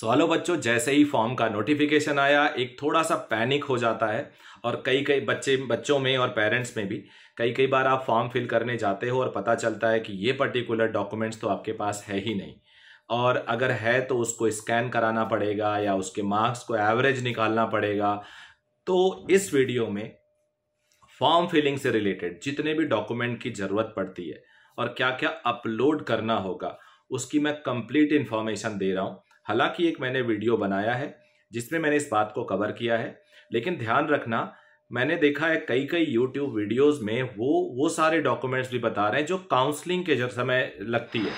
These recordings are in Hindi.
सवालों बच्चों जैसे ही फॉर्म का नोटिफिकेशन आया एक थोड़ा सा पैनिक हो जाता है और कई कई बच्चे बच्चों में और पेरेंट्स में भी कई कई बार आप फॉर्म फिल करने जाते हो और पता चलता है कि ये पर्टिकुलर डॉक्यूमेंट्स तो आपके पास है ही नहीं और अगर है तो उसको स्कैन कराना पड़ेगा या उसके मार्क्स को एवरेज निकालना पड़ेगा तो इस वीडियो में फॉर्म फिलिंग से रिलेटेड जितने भी डॉक्यूमेंट की ज़रूरत पड़ती है और क्या क्या अपलोड करना होगा उसकी मैं कंप्लीट इन्फॉर्मेशन दे रहा हूँ हालांकि एक मैंने वीडियो बनाया है जिसमें मैंने इस बात को कवर किया है लेकिन ध्यान रखना मैंने देखा है कई कई यूट्यूब वीडियोस में वो वो सारे डॉक्यूमेंट्स भी बता रहे हैं जो काउंसलिंग के समय लगती है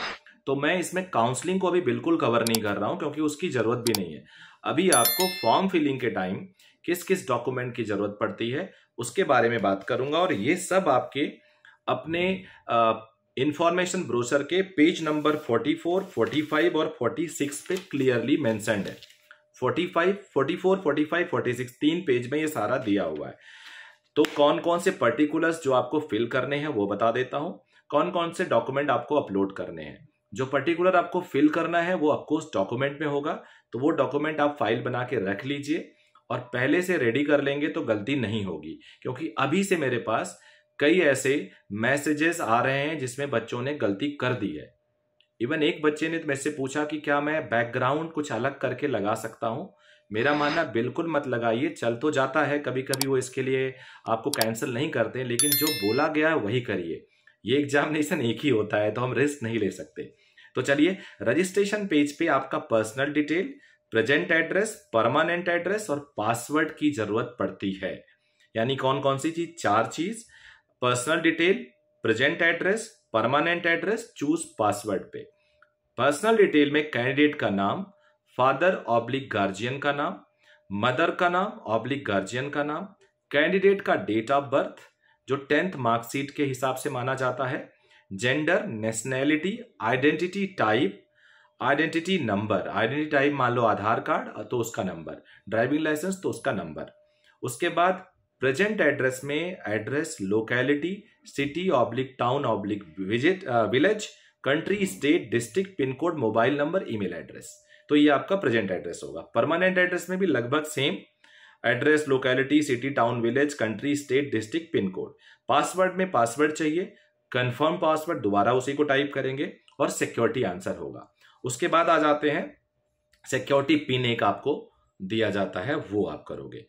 तो मैं इसमें काउंसलिंग को अभी बिल्कुल कवर नहीं कर रहा हूँ क्योंकि उसकी ज़रूरत भी नहीं है अभी आपको फॉर्म फिलिंग के टाइम किस किस डॉक्यूमेंट की ज़रूरत पड़ती है उसके बारे में बात करूंगा और ये सब आपके अपने इंफॉर्मेशन ब्रोशर के पेज नंबर 44, 45 और 46 पे क्लियरली मेंशनड है 45, 44, 45, 46 तीन पेज में ये सारा दिया हुआ है तो कौन कौन से पर्टिकुलर्स जो आपको फिल करने हैं वो बता देता हूँ कौन कौन से डॉक्यूमेंट आपको अपलोड करने हैं जो पर्टिकुलर आपको फिल करना है वो आपको उस डॉक्यूमेंट में होगा तो वो डॉक्यूमेंट आप फाइल बना के रख लीजिए और पहले से रेडी कर लेंगे तो गलती नहीं होगी क्योंकि अभी से मेरे पास कई ऐसे मैसेजेस आ रहे हैं जिसमें बच्चों ने गलती कर दी है इवन एक बच्चे ने तो मेरे से पूछा कि क्या मैं बैकग्राउंड कुछ अलग करके लगा सकता हूँ मेरा मानना बिल्कुल मत लगाइए चल तो जाता है कभी कभी वो इसके लिए आपको कैंसिल नहीं करते लेकिन जो बोला गया है वही करिए ये एग्जामिनेशन एक ही होता है तो हम रिस्क नहीं ले सकते तो चलिए रजिस्ट्रेशन पेज पे आपका personal detail present address permanent address और पासवर्ड की जरूरत पड़ती है यानी कौन कौन सी चीज चार चीज personal detail present address permanent address choose password पे पर्सनल डिटेल में कैंडिडेट का नाम फादर ऑब्लिक गार्जियन का नाम मदर का नाम ऑब्लिक गार्जियन का नाम कैंडिडेट का डेट ऑफ बर्थ जो टेंथ मार्कशीट के हिसाब से माना जाता है gender nationality identity type identity number identity type मान लो आधार कार्ड तो उसका नंबर ड्राइविंग लाइसेंस तो उसका नंबर उसके बाद प्रेजेंट एड्रेस में address locality city oblique town oblique visit village country state district pin code mobile number email address तो ये आपका प्रेजेंट एड्रेस होगा परमानेंट एड्रेस में भी लगभग same address locality city town village country state district pin code password में पासवर्ड चाहिए कंफर्म पासवर्ड दोबारा उसी को टाइप करेंगे और सिक्योरिटी आंसर होगा उसके बाद आ जाते हैं सिक्योरिटी पिन एक आपको दिया जाता है वो आप करोगे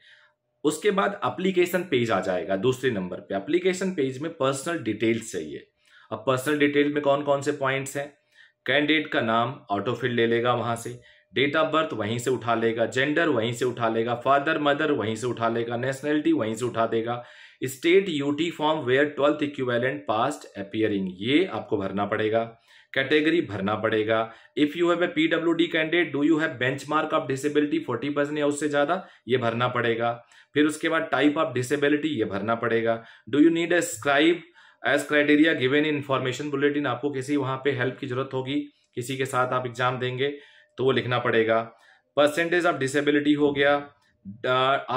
उसके बाद अप्लीकेशन पेज आ जाएगा दूसरे नंबर पे अप्लीकेशन पेज में पर्सनल डिटेल्स चाहिए अब पर्सनल डिटेल में कौन कौन से पॉइंट्स हैं कैंडिडेट का नाम ऑटोफिल ले लेगा वहाँ से डेट ऑफ बर्थ वहीं से उठा लेगा जेंडर वहीं से उठा लेगा फादर मदर वहीं से उठा लेगा नेशनैलिटी वहीं से उठा देगा state UT from where twelfth equivalent passed appearing ये आपको भरना पड़ेगा कैटेगरी भरना पड़ेगा if you have a P W D candidate do you have benchmark of disability forty percent या उससे ज़्यादा ये भरना पड़ेगा फिर उसके बाद टाइप ऑफ डिसेबिलिटी ये भरना पड़ेगा do you need a scribe as criteria given information bulletin आपको किसी वहां पे हेल्प की जरूरत होगी किसी के साथ आप एग्जाम देंगे तो वो लिखना पड़ेगा परसेंटेज ऑफ डिसेबिलिटी हो गया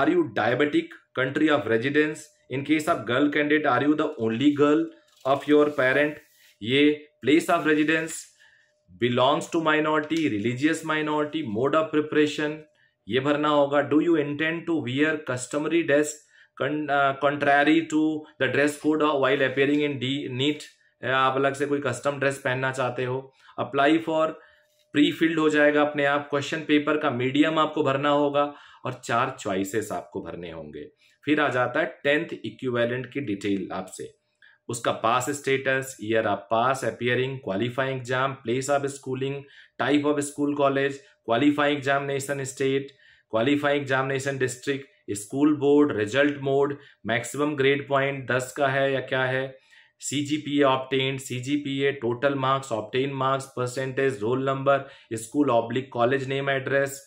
are you diabetic country of residence in case of girl candidate are you the only girl of your parent ये place of residence belongs to minority religious minority mode of preparation ये भरना होगा do you intend to wear customary dress contrary to the dress code while appearing in the NEET आप अलग से कोई कस्टम ड्रेस पहनना चाहते हो अप्लाई फॉर प्री फिल्ड हो जाएगा अपने आप क्वेश्चन पेपर का मीडियम आपको भरना होगा और चार चॉइसेस आपको भरने होंगे फिर आ जाता है टेंथ इक्विवेलेंट की डिटेल आपसे उसका pass status year of pass appearing qualifying exam place of schooling type of school college qualifying examination state qualifying examination district school board result mode maximum grade point दस का है या क्या है C G P A C G P A total marks obtained marks percentage roll number school oblique college name address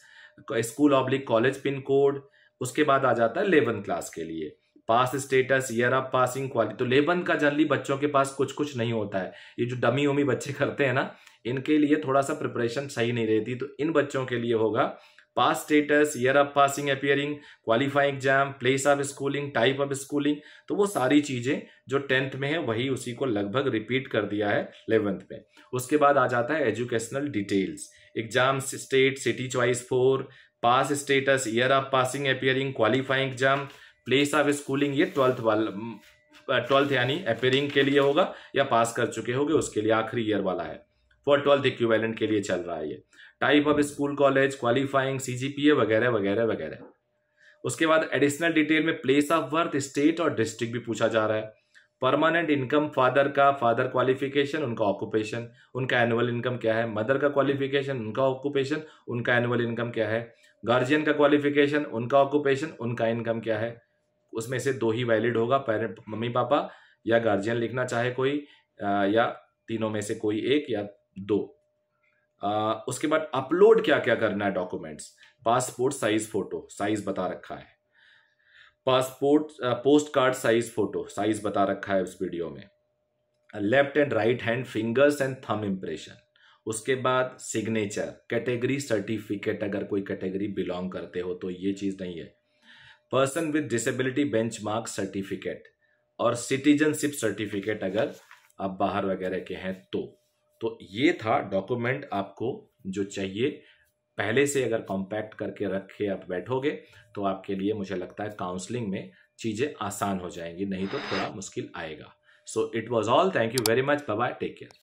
school oblique college pin code उसके बाद आ जाता है इलेवंथ क्लास के लिए pass status year of passing quality तो लेबन का जल्दी बच्चों के पास कुछ कुछ नहीं होता है ये जो डमी उमी बच्चे करते हैं ना इनके लिए थोड़ा सा प्रिपरेशन सही नहीं रहती तो इन बच्चों के लिए होगा pass status year of passing appearing qualifying exam place of schooling type of schooling तो वो सारी चीज़ें जो टेंथ में है वही उसी को लगभग रिपीट कर दिया है इलेवेंथ में उसके बाद आ जाता है educational details exam state city choice for pass status year of passing appearing qualifying exam place of schooling ये ट्वेल्थ वाल ट्वेल्थ यानी अपेयरिंग के लिए होगा या पास कर चुके होंगे उसके लिए आखिरी ईयर वाला है फॉर ट्वेल्थ इक्विवेलेंट के लिए चल रहा है ये type of school college qualifying CGPA वगैरह वगैरह वगैरह उसके बाद एडिशनल डिटेल में प्लेस ऑफ बर्थ स्टेट और डिस्ट्रिक्ट भी पूछा जा रहा है परमानेंट इनकम फादर का फादर क्वालिफिकेशन उनका ऑक्यूपेशन उनका एनुअल इनकम क्या है मदर का क्वालिफिकेशन उनका ऑक्यूपेशन उनका एनुअल इनकम क्या है गार्जियन का क्वालिफिकेशन उनका ऑक्यूपेशन उनका इनकम क्या है उसमें से दो ही वैलिड होगा पेरेंट मम्मी पापा या गार्जियन लिखना चाहे कोई या तीनों में से कोई एक या दो उसके बाद अपलोड क्या क्या करना है documents passport size photo size बता रखा है passport postcard size photo size बता रखा है उस वीडियो में left and right hand fingers and thumb impression उसके बाद सिग्नेचर कैटेगरी सर्टिफिकेट अगर कोई कैटेगरी बिलोंग करते हो तो ये चीज़ नहीं है person with disability benchmark certificate और सिटीजनशिप सर्टिफिकेट अगर आप बाहर वगैरह के हैं तो तो ये था डॉक्यूमेंट आपको जो चाहिए पहले से अगर कॉम्पैक्ट करके रख के आप बैठोगे तो आपके लिए मुझे लगता है काउंसलिंग में चीज़ें आसान हो जाएंगी नहीं तो थोड़ा मुश्किल आएगा so it was all thank you very much bye take care